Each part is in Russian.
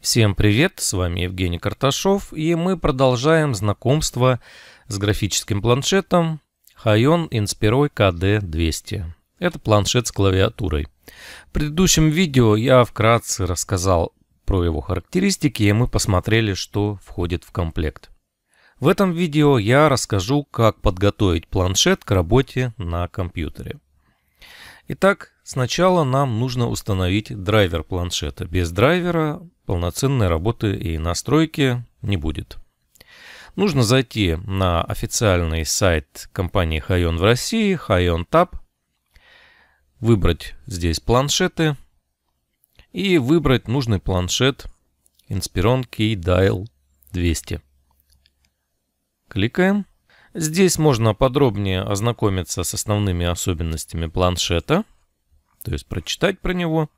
Всем привет, с вами Евгений Карташов, и мы продолжаем знакомство с графическим планшетом Hayon Inspiroi KD200. Это планшет с клавиатурой. В предыдущем видео я вкратце рассказал про его характеристики, и мы посмотрели, что входит в комплект. В этом видео я расскажу, как подготовить планшет к работе на компьютере. Итак, сначала нам нужно установить драйвер планшета. Без драйвера полноценной работы и настройки не будет. Нужно зайти на официальный сайт компании Хайон в России, Хайон Tab, выбрать здесь планшеты и выбрать нужный планшет Inspiron Key Dial 200. Кликаем. Здесь можно подробнее ознакомиться с основными особенностями планшета, то есть прочитать про него –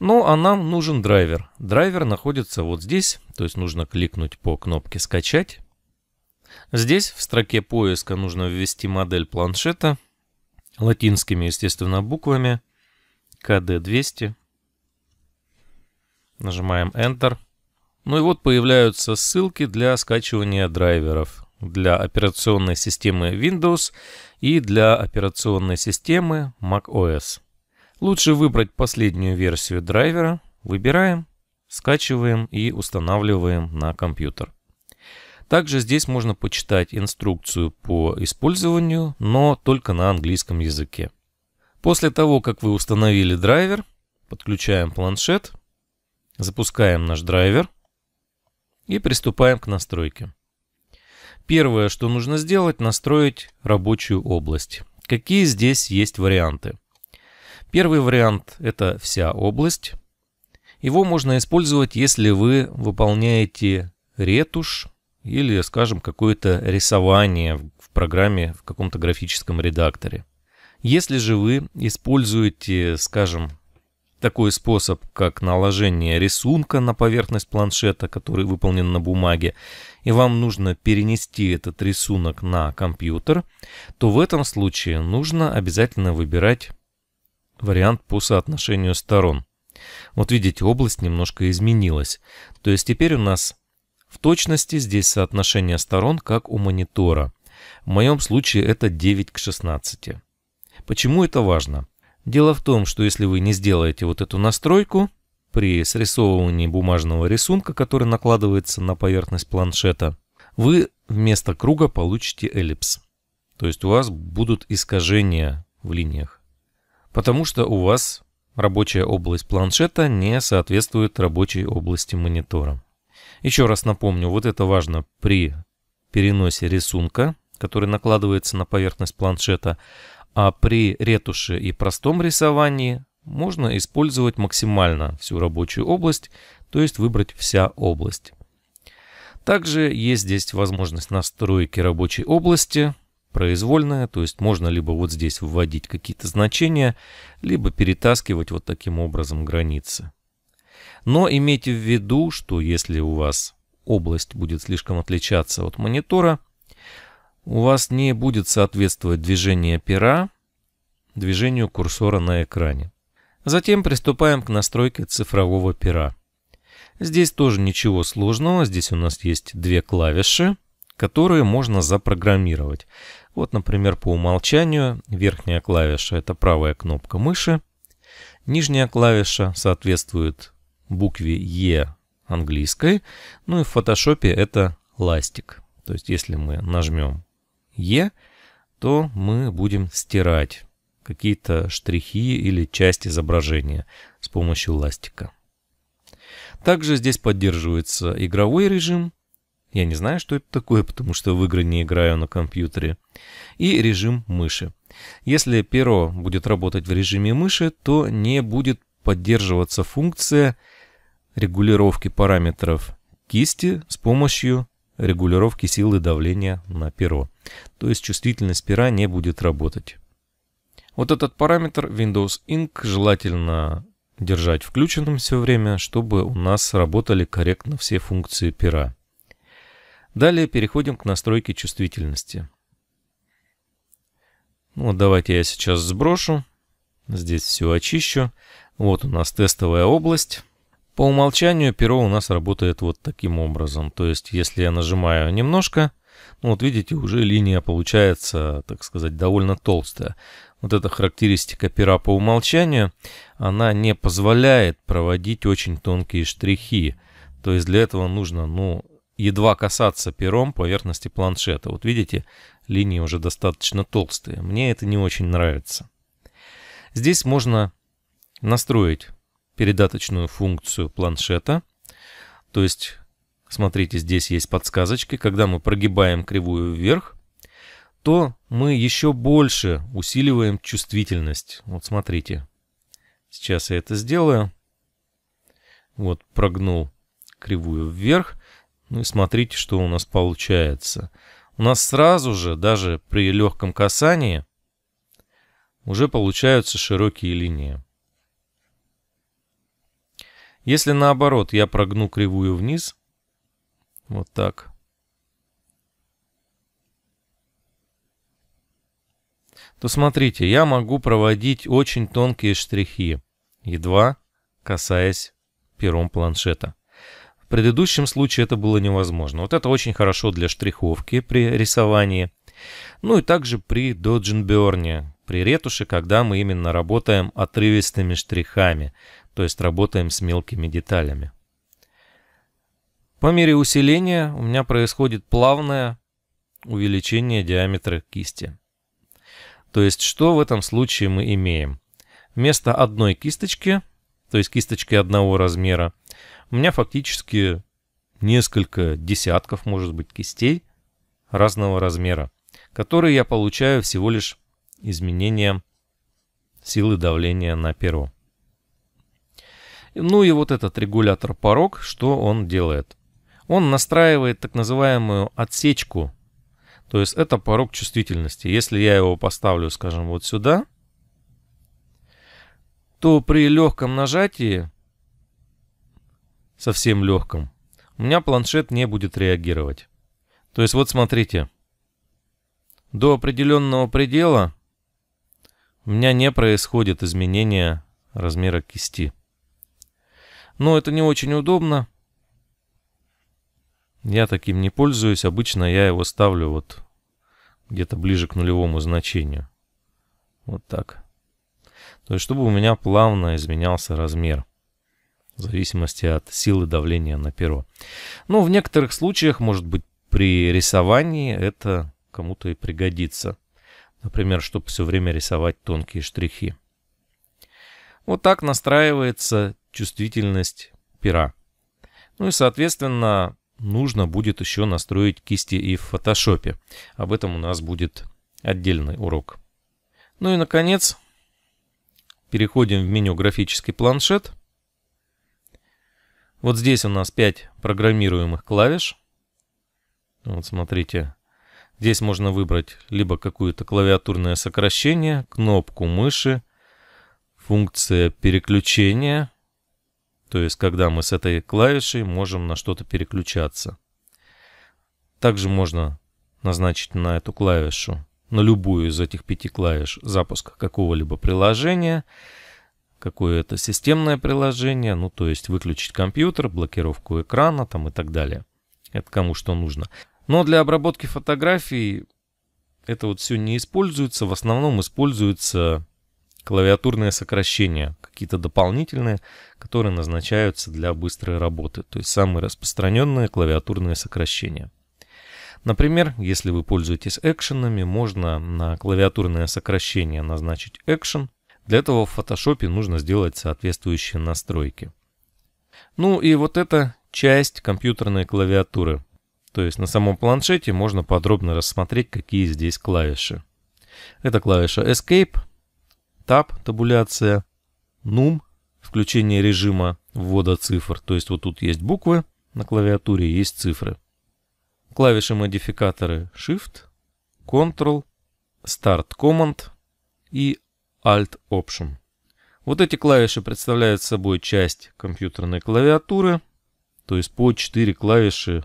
ну а нам нужен драйвер. Драйвер находится вот здесь, то есть нужно кликнуть по кнопке «Скачать». Здесь в строке поиска нужно ввести модель планшета латинскими, естественно, буквами kd 200 Нажимаем Enter. Ну и вот появляются ссылки для скачивания драйверов для операционной системы Windows и для операционной системы macOS. Лучше выбрать последнюю версию драйвера. Выбираем, скачиваем и устанавливаем на компьютер. Также здесь можно почитать инструкцию по использованию, но только на английском языке. После того, как вы установили драйвер, подключаем планшет, запускаем наш драйвер и приступаем к настройке. Первое, что нужно сделать, настроить рабочую область. Какие здесь есть варианты? Первый вариант – это вся область. Его можно использовать, если вы выполняете ретушь или, скажем, какое-то рисование в программе в каком-то графическом редакторе. Если же вы используете, скажем, такой способ, как наложение рисунка на поверхность планшета, который выполнен на бумаге, и вам нужно перенести этот рисунок на компьютер, то в этом случае нужно обязательно выбирать вариант по соотношению сторон. Вот видите, область немножко изменилась. То есть теперь у нас в точности здесь соотношение сторон, как у монитора. В моем случае это 9 к 16. Почему это важно? Дело в том, что если вы не сделаете вот эту настройку, при срисовывании бумажного рисунка, который накладывается на поверхность планшета, вы вместо круга получите эллипс. То есть у вас будут искажения в линиях. Потому что у вас рабочая область планшета не соответствует рабочей области монитора. Еще раз напомню, вот это важно при переносе рисунка, который накладывается на поверхность планшета, а при ретуше и простом рисовании можно использовать максимально всю рабочую область, то есть выбрать вся область. Также есть здесь возможность настройки рабочей области – произвольная, то есть можно либо вот здесь вводить какие-то значения, либо перетаскивать вот таким образом границы. Но имейте в виду, что если у вас область будет слишком отличаться от монитора, у вас не будет соответствовать движение пера движению курсора на экране. Затем приступаем к настройке цифрового пера. Здесь тоже ничего сложного, здесь у нас есть две клавиши, которые можно запрограммировать. Вот, например, по умолчанию верхняя клавиша – это правая кнопка мыши, нижняя клавиша соответствует букве «Е» английской, ну и в фотошопе это ластик. То есть если мы нажмем «Е», то мы будем стирать какие-то штрихи или часть изображения с помощью ластика. Также здесь поддерживается игровой режим, я не знаю, что это такое, потому что в игры не играю на компьютере. И режим мыши. Если перо будет работать в режиме мыши, то не будет поддерживаться функция регулировки параметров кисти с помощью регулировки силы давления на перо. То есть чувствительность пера не будет работать. Вот этот параметр Windows Ink желательно держать включенным все время, чтобы у нас работали корректно все функции пера. Далее переходим к настройке чувствительности. Ну, вот давайте я сейчас сброшу. Здесь все очищу. Вот у нас тестовая область. По умолчанию перо у нас работает вот таким образом. То есть, если я нажимаю немножко, ну вот видите, уже линия получается, так сказать, довольно толстая. Вот эта характеристика пера по умолчанию, она не позволяет проводить очень тонкие штрихи. То есть для этого нужно, ну, едва касаться пером поверхности планшета. Вот видите, линии уже достаточно толстые. Мне это не очень нравится. Здесь можно настроить передаточную функцию планшета. То есть, смотрите, здесь есть подсказочки. Когда мы прогибаем кривую вверх, то мы еще больше усиливаем чувствительность. Вот смотрите. Сейчас я это сделаю. Вот прогнул кривую вверх. Ну и смотрите, что у нас получается. У нас сразу же, даже при легком касании, уже получаются широкие линии. Если наоборот я прогну кривую вниз, вот так, то смотрите, я могу проводить очень тонкие штрихи, едва касаясь пером планшета. В предыдущем случае это было невозможно. Вот это очень хорошо для штриховки при рисовании. Ну и также при доджинберне, при ретуше, когда мы именно работаем отрывистыми штрихами, то есть работаем с мелкими деталями. По мере усиления у меня происходит плавное увеличение диаметра кисти. То есть что в этом случае мы имеем? Вместо одной кисточки, то есть кисточки одного размера, у меня фактически несколько десятков, может быть, кистей разного размера, которые я получаю всего лишь изменением силы давления на перо. Ну и вот этот регулятор порог, что он делает? Он настраивает так называемую отсечку, то есть это порог чувствительности. Если я его поставлю, скажем, вот сюда, то при легком нажатии совсем легком, у меня планшет не будет реагировать. То есть вот смотрите. До определенного предела у меня не происходит изменения размера кисти. Но это не очень удобно. Я таким не пользуюсь. Обычно я его ставлю вот где-то ближе к нулевому значению. Вот так. То есть, чтобы у меня плавно изменялся размер в зависимости от силы давления на перо. Но ну, в некоторых случаях, может быть, при рисовании это кому-то и пригодится. Например, чтобы все время рисовать тонкие штрихи. Вот так настраивается чувствительность пера. Ну и, соответственно, нужно будет еще настроить кисти и в фотошопе. Об этом у нас будет отдельный урок. Ну и, наконец, переходим в меню «Графический планшет». Вот здесь у нас 5 программируемых клавиш. Вот смотрите, здесь можно выбрать либо какое-то клавиатурное сокращение, кнопку мыши, функция переключения, то есть когда мы с этой клавишей можем на что-то переключаться. Также можно назначить на эту клавишу, на любую из этих пяти клавиш запуска какого-либо приложения – какое-то системное приложение, ну то есть выключить компьютер, блокировку экрана там и так далее. Это кому что нужно. Но для обработки фотографий это вот все не используется. В основном используются клавиатурные сокращения, какие-то дополнительные, которые назначаются для быстрой работы. То есть самые распространенные клавиатурные сокращения. Например, если вы пользуетесь экшенами, можно на клавиатурное сокращение назначить экшен – для этого в Photoshop нужно сделать соответствующие настройки. Ну и вот это часть компьютерной клавиатуры. То есть на самом планшете можно подробно рассмотреть, какие здесь клавиши. Это клавиша Escape, Tab, табуляция, Num, включение режима ввода цифр. То есть вот тут есть буквы, на клавиатуре есть цифры. Клавиши модификаторы Shift, Ctrl, Start Command и Alt Option. Вот эти клавиши представляют собой часть компьютерной клавиатуры, то есть по 4 клавиши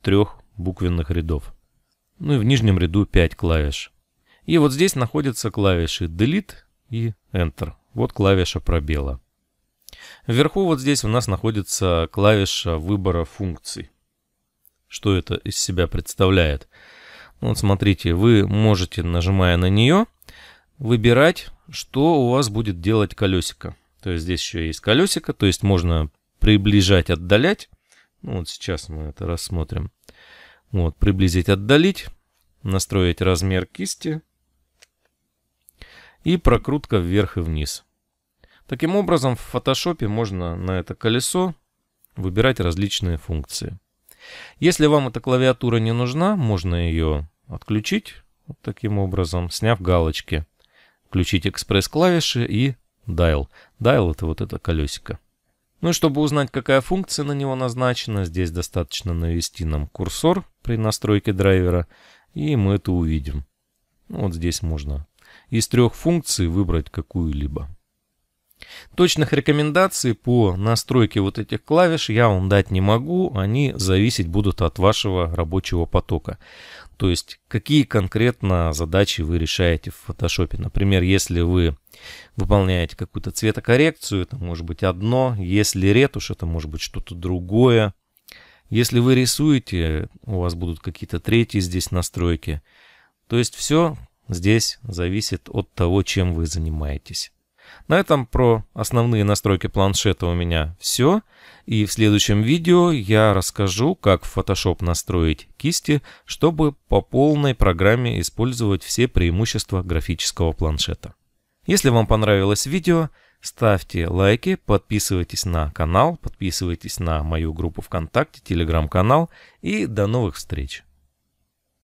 трех буквенных рядов. Ну и в нижнем ряду 5 клавиш. И вот здесь находятся клавиши Delete и Enter. Вот клавиша пробела. Вверху вот здесь у нас находится клавиша выбора функций. Что это из себя представляет? Ну вот смотрите, вы можете, нажимая на нее, выбирать, что у вас будет делать колесико. То есть здесь еще есть колесико, то есть можно приближать, отдалять. Ну, вот сейчас мы это рассмотрим. Вот, приблизить, отдалить, настроить размер кисти и прокрутка вверх и вниз. Таким образом, в фотошопе можно на это колесо выбирать различные функции. Если вам эта клавиатура не нужна, можно ее отключить вот таким образом, сняв галочки включить экспресс-клавиши и dial. Dial — это вот это колесико. Ну и чтобы узнать, какая функция на него назначена, здесь достаточно навести нам курсор при настройке драйвера, и мы это увидим. Ну, вот здесь можно из трех функций выбрать какую-либо. Точных рекомендаций по настройке вот этих клавиш я вам дать не могу, они зависеть будут от вашего рабочего потока. То есть, какие конкретно задачи вы решаете в фотошопе. Например, если вы выполняете какую-то цветокоррекцию, это может быть одно. Если ретушь, это может быть что-то другое. Если вы рисуете, у вас будут какие-то третьи здесь настройки. То есть, все здесь зависит от того, чем вы занимаетесь. На этом про основные настройки планшета у меня все. И в следующем видео я расскажу, как в Photoshop настроить кисти, чтобы по полной программе использовать все преимущества графического планшета. Если вам понравилось видео, ставьте лайки, подписывайтесь на канал, подписывайтесь на мою группу ВКонтакте, телеграм-канал и до новых встреч!